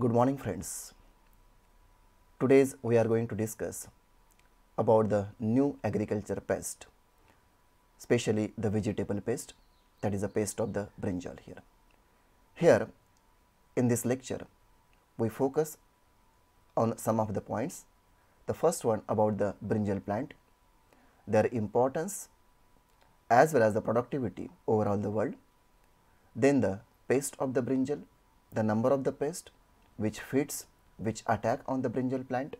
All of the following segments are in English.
good morning friends today's we are going to discuss about the new agriculture pest especially the vegetable pest that is the pest of the brinjal here here in this lecture we focus on some of the points the first one about the brinjal plant their importance as well as the productivity overall the world then the pest of the brinjal the number of the pest which feeds which attack on the brinjal plant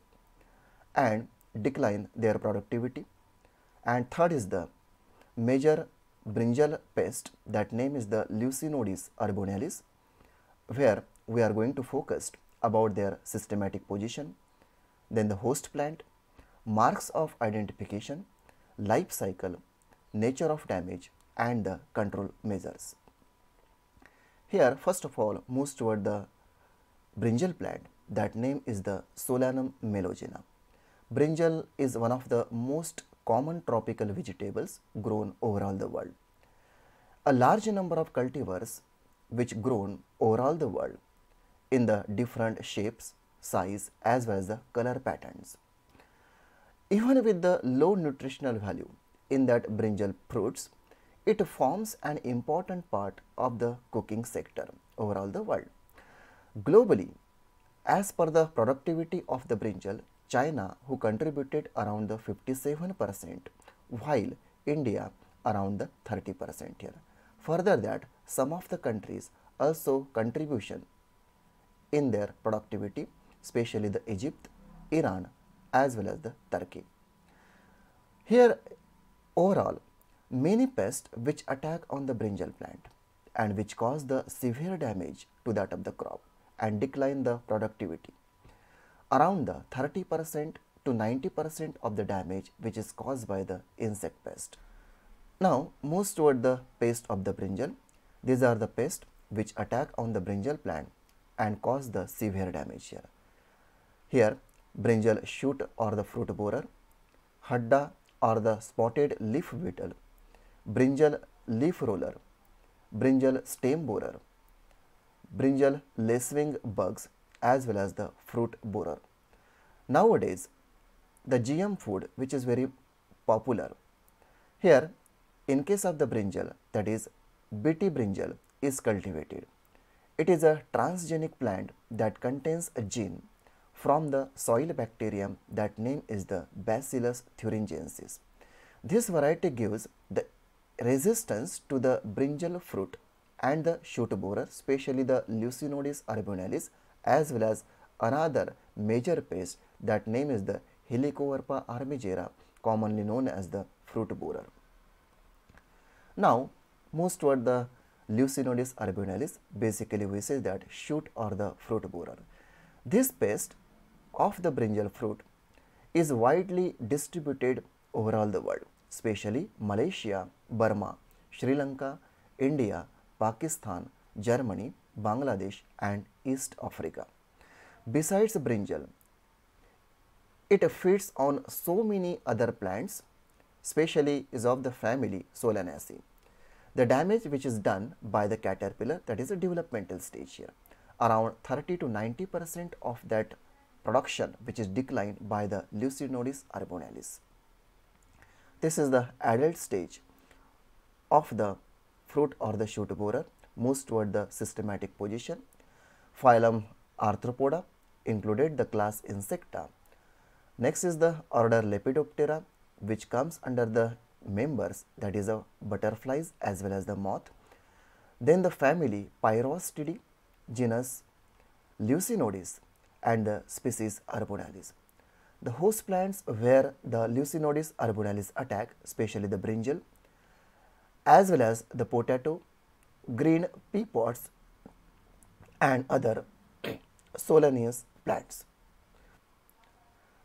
and decline their productivity. And third is the major brinjal pest that name is the Lucinodes arbonalis where we are going to focus about their systematic position, then the host plant, marks of identification, life cycle, nature of damage and the control measures. Here first of all moves toward the brinjal plant that name is the Solanum melogena. Brinjal is one of the most common tropical vegetables grown over all the world. A large number of cultivars which grown over all the world in the different shapes, size as well as the color patterns. Even with the low nutritional value in that brinjal fruits, it forms an important part of the cooking sector over all the world. Globally, as per the productivity of the brinjal, China who contributed around the 57% while India around the 30% here. Further that some of the countries also contribution in their productivity especially the Egypt, Iran as well as the Turkey. Here overall many pests which attack on the brinjal plant and which cause the severe damage to that of the crop and decline the productivity. Around the 30% to 90% of the damage which is caused by the insect pest. Now most toward the pest of the brinjal. These are the pests which attack on the brinjal plant and cause the severe damage here. Here brinjal shoot or the fruit borer, hadda or the spotted leaf beetle, brinjal leaf roller, brinjal stem borer, brinjal lacewing bugs as well as the fruit borer. Nowadays, the GM food which is very popular. Here, in case of the brinjal that is Bt brinjal is cultivated. It is a transgenic plant that contains a gene from the soil bacterium that name is the Bacillus thuringiensis. This variety gives the resistance to the brinjal fruit and the shoot borer, especially the Leucinodes arbonalis, as well as another major pest that name is the Helicoverpa armigera, commonly known as the fruit borer. Now, most toward the Leucinodes arbonalis, basically we say that shoot or the fruit borer. This pest of the brinjal fruit is widely distributed over all the world, especially Malaysia, Burma, Sri Lanka, India, Pakistan, Germany, Bangladesh and East Africa. Besides brinjal, it feeds on so many other plants, especially is of the family Solanaceae. The damage which is done by the caterpillar that is a developmental stage here. Around 30 to 90 percent of that production which is declined by the Leucinodes arbonalis. This is the adult stage of the fruit or the shoot borer moves toward the systematic position. Phylum Arthropoda included the class Insecta. Next is the order Lepidoptera which comes under the members that is the butterflies as well as the moth. Then the family Pyrostidae, genus Leucinodes and the species Arbonalis. The host plants where the Leucinodes arbonalis attack, especially the brinjal, as well as the potato, green pea pods and other solanaceous plants.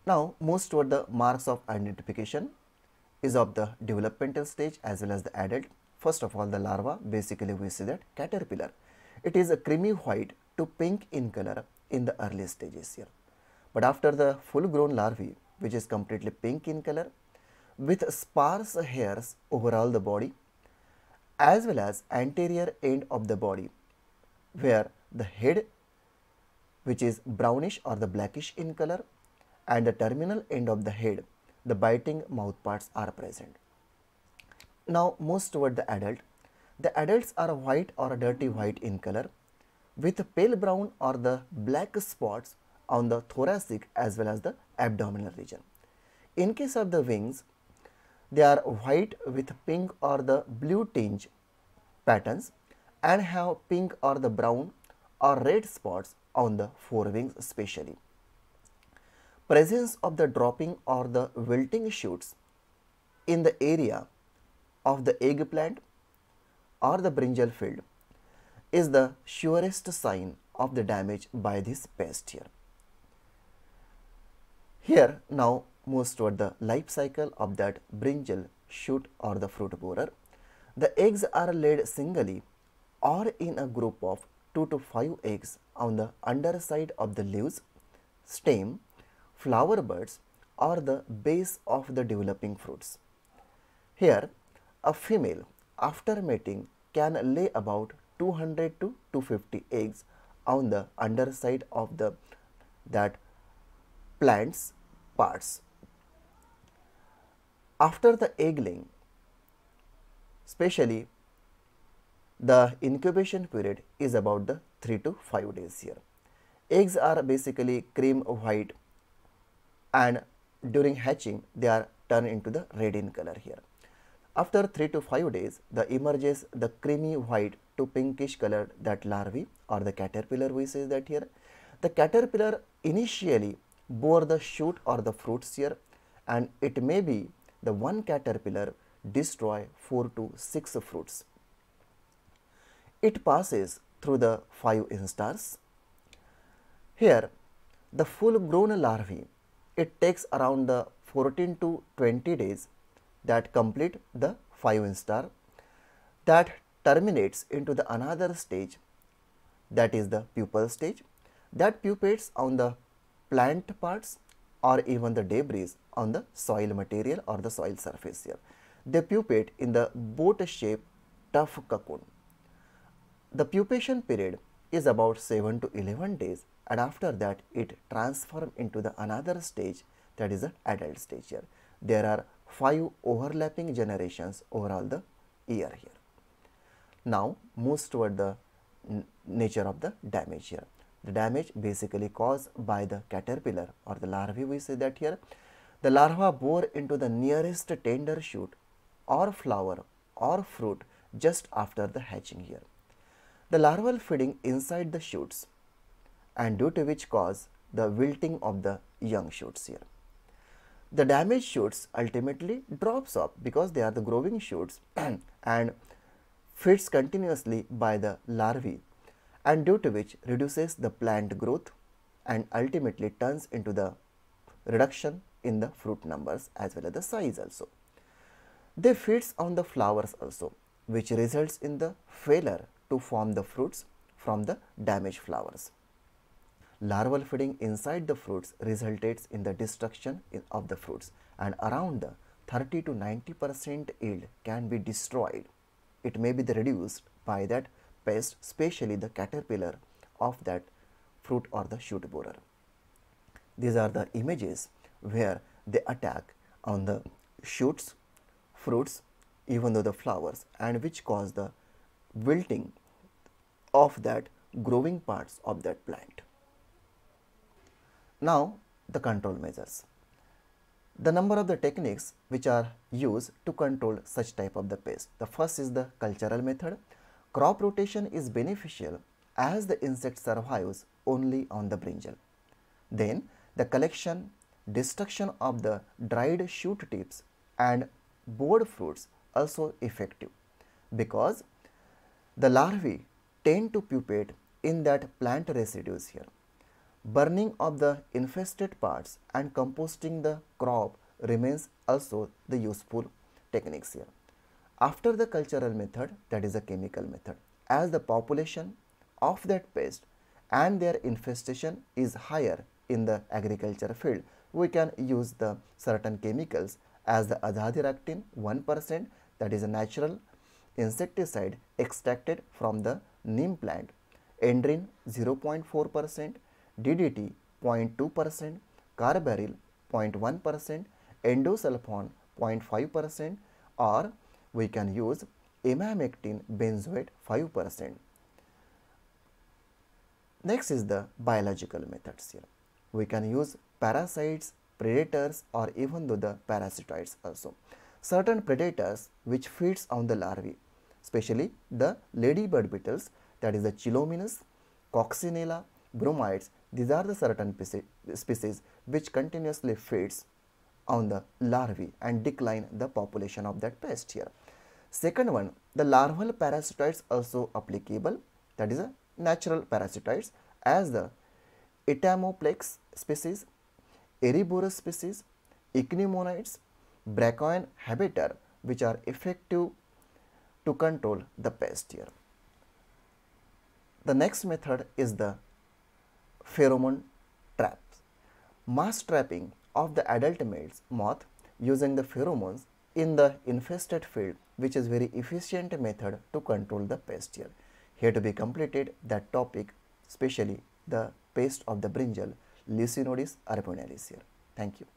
Now most of the marks of identification is of the developmental stage as well as the adult. First of all the larva basically we see that caterpillar. It is a creamy white to pink in color in the early stages here. But after the full grown larvae which is completely pink in color with sparse hairs overall the body as well as anterior end of the body where the head which is brownish or the blackish in color and the terminal end of the head the biting mouth parts are present. Now most toward the adult. The adults are white or dirty white in color with pale brown or the black spots on the thoracic as well as the abdominal region. In case of the wings, they are white with pink or the blue tinge patterns and have pink or the brown or red spots on the forewings especially. Presence of the dropping or the wilting shoots in the area of the eggplant or the brinjal field is the surest sign of the damage by this pest here. Here now moves toward the life cycle of that brinjal shoot or the fruit borer. The eggs are laid singly or in a group of 2 to 5 eggs on the underside of the leaves, stem, flower buds or the base of the developing fruits. Here, a female after mating can lay about 200 to 250 eggs on the underside of the that plant's parts after the egg laying, especially the incubation period is about the 3 to 5 days here. Eggs are basically cream white and during hatching they are turned into the red in color here. After 3 to 5 days, the emerges the creamy white to pinkish color that larvae or the caterpillar we say that here. The caterpillar initially bore the shoot or the fruits here and it may be the one caterpillar destroy 4 to 6 fruits. It passes through the 5 instars. Here, the full grown larvae, it takes around the 14 to 20 days that complete the 5 instar that terminates into the another stage that is the pupal stage that pupates on the plant parts or even the debris on the soil material or the soil surface here. They pupate in the boat-shaped tough cocoon. The pupation period is about 7 to 11 days and after that it transforms into the another stage that is the adult stage here. There are 5 overlapping generations overall the year here. Now moves toward the nature of the damage here the damage basically caused by the caterpillar or the larvae we say that here. The larva bore into the nearest tender shoot or flower or fruit just after the hatching here. The larval feeding inside the shoots and due to which cause the wilting of the young shoots here. The damaged shoots ultimately drops off because they are the growing shoots and feeds continuously by the larvae and due to which reduces the plant growth and ultimately turns into the reduction in the fruit numbers as well as the size also. They feeds on the flowers also which results in the failure to form the fruits from the damaged flowers. Larval feeding inside the fruits results in the destruction of the fruits and around the 30 to 90 percent yield can be destroyed. It may be reduced by that pest, especially the caterpillar of that fruit or the shoot borer. These are the images where they attack on the shoots, fruits, even though the flowers and which cause the wilting of that growing parts of that plant. Now, the control measures. The number of the techniques which are used to control such type of the pest. The first is the cultural method, Crop rotation is beneficial as the insect survives only on the brinjal. Then the collection, destruction of the dried shoot tips and board fruits also effective because the larvae tend to pupate in that plant residues here. Burning of the infested parts and composting the crop remains also the useful techniques here. After the cultural method, that is a chemical method, as the population of that pest and their infestation is higher in the agriculture field, we can use the certain chemicals as the adhadiractin 1% that is a natural insecticide extracted from the neem plant, endrin 0.4%, DDT 0.2%, carbaryl 0.1%, endosulfan 0.5% or we can use amamectin benzoate 5%. Next is the biological methods here. We can use parasites, predators or even though the parasitoids also. Certain predators which feeds on the larvae, especially the ladybird beetles that is the chilominus, coccinella, bromides, these are the certain species which continuously feeds on the larvae and decline the population of that pest here. Second one, the larval parasitoids also applicable, that is a natural parasitoids as the Etamoplex species, Eriborus species, Ichneumonids, Brachoan habitat which are effective to control the pest here. The next method is the pheromone traps. Mass trapping of the adult males moth using the pheromones in the infested field which is very efficient method to control the pest here. Here to be completed that topic specially the pest of the brinjal Licinodis arbonalis here. Thank you.